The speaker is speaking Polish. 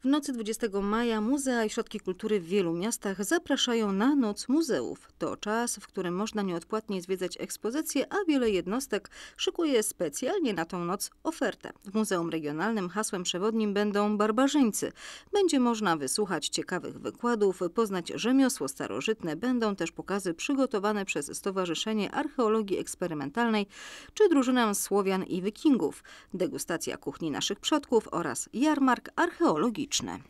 W nocy 20 maja muzea i środki kultury w wielu miastach zapraszają na Noc Muzeów. To czas, w którym można nieodpłatnie zwiedzać ekspozycje, a wiele jednostek szykuje specjalnie na tą noc ofertę. W Muzeum Regionalnym hasłem przewodnim będą barbarzyńcy. Będzie można wysłuchać ciekawych wykładów, poznać rzemiosło starożytne, będą też pokazy przygotowane przez Stowarzyszenie Archeologii Eksperymentalnej czy drużynę Słowian i Wikingów, degustacja kuchni naszych przodków oraz jarmark archeologii publiczne.